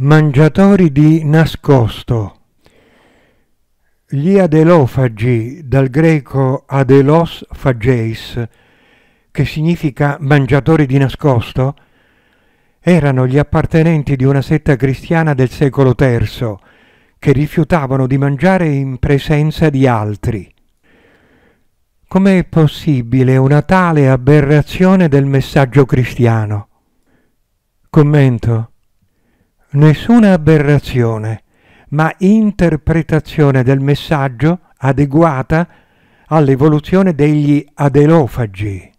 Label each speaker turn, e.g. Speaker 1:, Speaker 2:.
Speaker 1: Mangiatori di nascosto. Gli adelofagi, dal greco adelos fageis, che significa mangiatori di nascosto, erano gli appartenenti di una setta cristiana del secolo III, che rifiutavano di mangiare in presenza di altri. Com'è possibile una tale aberrazione del messaggio cristiano? Commento. Nessuna aberrazione, ma interpretazione del messaggio adeguata all'evoluzione degli adelofagi.